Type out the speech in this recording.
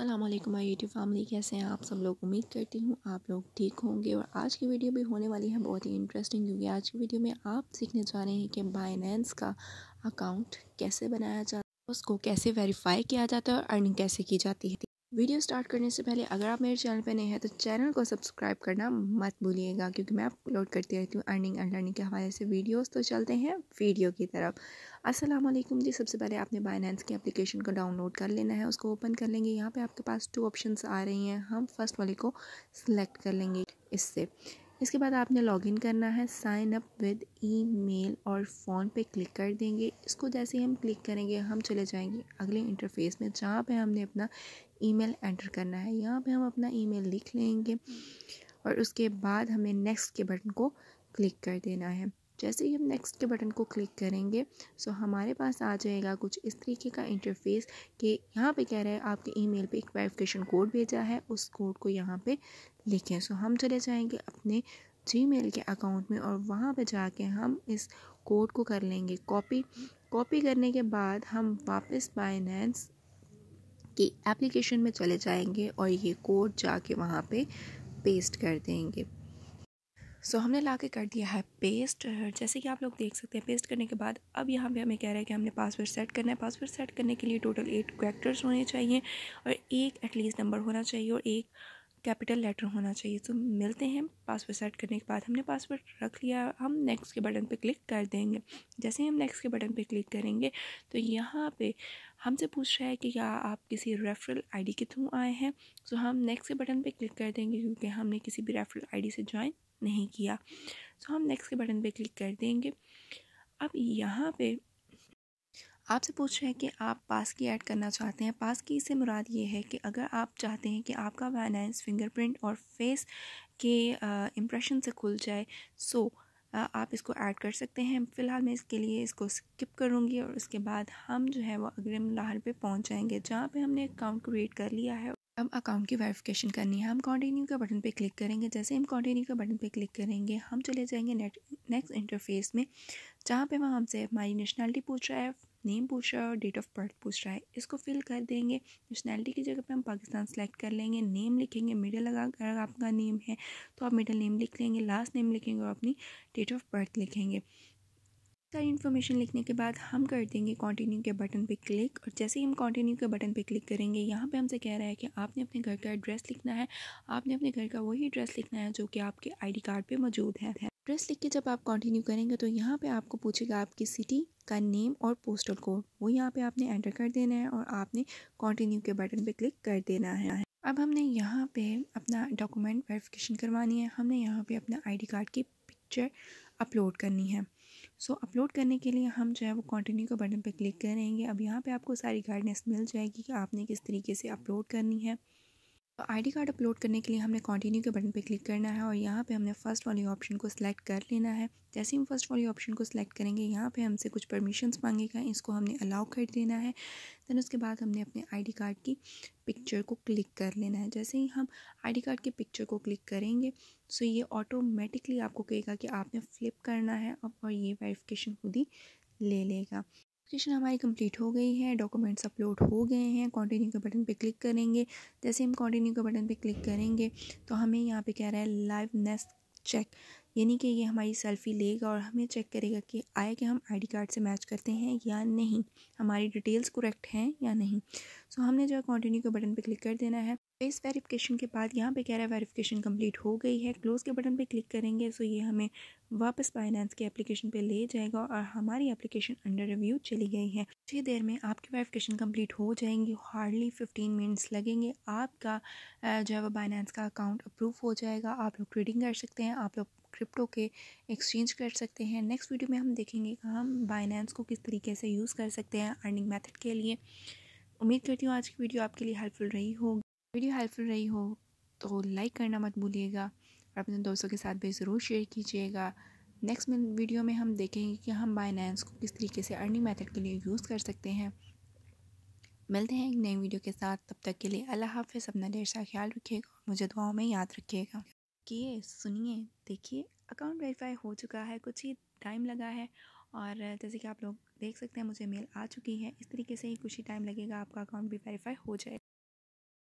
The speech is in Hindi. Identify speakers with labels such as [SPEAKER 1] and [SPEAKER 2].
[SPEAKER 1] अल्लाम माई यूट्यूब फैमिली कैसे हैं आप सब लोग उम्मीद करती हूँ आप लोग ठीक होंगे और आज की वीडियो भी होने वाली है बहुत ही इंटरेस्टिंग क्योंकि आज की वीडियो में आप सीखने जा रहे हैं कि बाइनेंस का अकाउंट कैसे बनाया जाता है उसको कैसे वेरीफाई किया जाता है और अर्निंग कैसे की जाती है वीडियो स्टार्ट करने से पहले अगर आप मेरे चैनल पर नए हैं तो चैनल को सब्सक्राइब करना मत भूलिएगा क्योंकि मैं अपलोड करती रहती हूँ अर्निंग एंड लर्निंग के हवाले से वीडियोस तो चलते हैं वीडियो की तरफ अस्सलाम वालेकुम जी सबसे पहले आपने बाइनेंस की एप्लीकेशन को डाउनलोड कर लेना है उसको ओपन कर लेंगे यहाँ पर आपके पास टू ऑप्शन आ रही हैं हम फर्स्ट वाले को सिलेक्ट कर लेंगे इससे इसके बाद आपने लॉगिन करना है साइन अप विद ईमेल और फ़ोन पे क्लिक कर देंगे इसको जैसे ही हम क्लिक करेंगे हम चले जाएंगे अगले इंटरफेस में जहाँ पे हमने अपना ईमेल एंटर करना है यहाँ पे हम अपना ईमेल लिख लेंगे और उसके बाद हमें नेक्स्ट के बटन को क्लिक कर देना है जैसे ही हम नेक्स्ट के बटन को क्लिक करेंगे सो हमारे पास आ जाएगा कुछ इस तरीके का इंटरफेस कि यहाँ पे कह रहा है आपके ईमेल पे एक वेरिफिकेशन कोड भेजा है उस कोड को यहाँ पे लिखें सो हम चले जाएंगे अपने जी के अकाउंट में और वहाँ पे जाके हम इस कोड को कर लेंगे कॉपी कॉपी करने के बाद हम वापस बाइनेंस कि एप्लीकेशन में चले जाएंगे और ये कोड जाके वहाँ पे पेस्ट कर देंगे सो so, हमने ला के कर दिया है पेस्ट जैसे कि आप लोग देख सकते हैं पेस्ट करने के बाद अब यहाँ पे हमें कह रहा है कि हमने पासवर्ड सेट करना है पासवर्ड सेट करने के लिए टोटल एट करेक्टर्स होने चाहिए और एक एटलीस्ट नंबर होना चाहिए और एक कैपिटल लेटर होना चाहिए तो मिलते हैं पासवर्ड सेट करने के बाद हमने पासवर्ड रख लिया हम नेक्स्ट के बटन पे क्लिक कर देंगे जैसे ही हम नेक्स्ट के बटन पे क्लिक करेंगे तो यहाँ पे हमसे पूछ रहा है कि क्या आप किसी रेफरल आईडी के थ्रू आए हैं सो तो हम नेक्स्ट के बटन पे क्लिक कर देंगे क्योंकि हमने किसी भी रेफरल आई से ज्वाइन नहीं किया सो तो हम नेक्स्ट के बटन पर क्लिक कर देंगे अब यहाँ पर आपसे पूछ रहे हैं कि आप पास की ऐड करना चाहते हैं पास की से मुराद ये है कि अगर आप चाहते हैं कि आपका फाइनेंस फिंगरप्रिंट और फेस के इम्प्रेशन से खुल जाए सो आप इसको ऐड कर सकते हैं फ़िलहाल मैं इसके लिए इसको स्किप करूँगी और उसके बाद हम जो है वो अग्रिम लाहर पे पहुँच जाएंगे जहाँ पे हमने अकाउंट क्रिएट कर लिया है अब अकाउंट की वेरिफिकेशन करनी है हम कॉन्टिन्यू का बटन पे क्लिक करेंगे जैसे हम कॉन्टिन्यू का बटन पे क्लिक करेंगे हम चले जाएंगे नेक्स्ट इंटरफेस में जहाँ पे वह हमसे हमारी नेशनलिटी पूछ रहा है नेम पूछ रहा है और डेट ऑफ बर्थ पूछ रहा है इसको फिल कर देंगे नेशनैलिटी की जगह पे हम पाकिस्तान सेलेक्ट कर लेंगे नेम लिखेंगे मिडल अगर आपका नेम है तो आप मिडल नेम लिख लेंगे लास्ट नेम लिखेंगे और अपनी डेट ऑफ बर्थ लिखेंगे सारी इन्फॉर्मेशन लिखने के बाद हम कर देंगे कंटिन्यू के बटन पे क्लिक और जैसे ही हम कंटिन्यू के बटन पे क्लिक करेंगे यहाँ पे हमसे कह रहा है कि आपने अपने घर का एड्रेस लिखना है आपने अपने घर का वही एड्रेस लिखना है जो कि आपके आईडी कार्ड पे मौजूद है एड्रेस लिख के जब आप कंटिन्यू करेंगे तो यहाँ पे आपको पूछेगा आपकी सिटी का नेम और पोस्टल कोड वो यहाँ पे आपने एंटर कर देना है और आपने कंटिन्यू के बटन पे क्लिक कर देना है अब हमने यहाँ पे अपना डॉक्यूमेंट वेरिफिकेशन करवानी है हमने यहाँ पे अपना आईडी कार्ड की पिक्चर अपलोड करनी है सो so, अपलोड करने के लिए हम जो है वो कंटिन्यू के बटन पर क्लिक करेंगे अब यहाँ पर आपको सारी गाइडनेस मिल जाएगी कि आपने किस तरीके से अपलोड करनी है तो आईडी कार्ड अपलोड करने के लिए हमने कंटिन्यू के बटन पे क्लिक करना है और यहाँ पे हमने फ़र्स्ट वाली ऑप्शन को सिलेक्ट कर लेना है जैसे हम फर्स्ट वाले ऑप्शन को सिलेक्ट करेंगे यहाँ पे हमसे कुछ परमिशंस मांगेगा इसको हमने अलाउ कर देना है दैन उसके बाद हमने अपने आईडी कार्ड की पिक्चर को क्लिक कर लेना है जैसे ही हम आईडी कार्ड की पिक्चर को क्लिक करेंगे सो तो ये ऑटोमेटिकली आपको कहेगा कि आपने फ़्लिप करना है और ये वेरिफिकेशन खुद ही ले लेगा रजिस्ट्रेशन हमारी कंप्लीट हो गई है डॉक्यूमेंट्स अपलोड हो गए हैं कंटिन्यू के बटन पे क्लिक करेंगे जैसे हम कंटिन्यू के बटन पे क्लिक करेंगे तो हमें यहाँ पे कह रहा है लाइव नेस्ट चेक यानी कि ये हमारी सेल्फ़ी लेगा और हमें चेक करेगा कि आया कि हम आईडी कार्ड से मैच करते हैं या नहीं हमारी डिटेल्स करेक्ट हैं या नहीं सो so, हमने जो है कॉन्टिन्यू के बटन पे क्लिक कर देना है फेस वेरिफिकेशन के बाद यहाँ पे कह रहा है वेरिफिकेशन कंप्लीट हो गई है क्लोज़ के बटन पे क्लिक करेंगे सो तो ये हमें वापस फाइनेंस के एप्लीकेशन पे ले जाएगा और हमारी एप्लीकेशन अंडर रिव्यू चली गई है कुछ ही देर में आपकी वेरिफिकेशन कंप्लीट हो जाएंगी हार्डली फिफ्टीन मिनट्स लगेंगे आपका जो है वो बाइनेंस का अकाउंट अप्रूव हो जाएगा आप लोग ट्रेडिंग कर सकते हैं आप लोग क्रिप्टो के एक्सचेंज कर सकते हैं नेक्स्ट वीडियो में हम देखेंगे कि हम बाइनेंस को किस तरीके से यूज़ कर सकते हैं अर्निंग मेथड के लिए उम्मीद करती हूँ आज की वीडियो आपके लिए हेल्पफुल रही हो वीडियो हेल्पफुल रही हो तो लाइक करना मत भूलिएगा और अपने दोस्तों के साथ भी ज़रूर शेयर कीजिएगा नेक्स्ट वीडियो में हम देखेंगे कि हम बाइनेंस को किस तरीके से अर्निंग मेथड के लिए यूज़ कर सकते हैं मिलते हैं एक नई वीडियो के साथ तब तक के लिए अल्लाह हाफिज़ अपना ढेर सा ख्याल रखिएगा मुझे दुआओं में याद रखिएगा किए सुनिए देखिए अकाउंट वेरीफाई हो चुका है कुछ ही टाइम लगा है और जैसे कि आप लोग देख सकते हैं मुझे मेल आ चुकी है इस तरीके से ही कुछ ही टाइम लगेगा आपका अकाउंट भी वेरीफाई हो जाएगा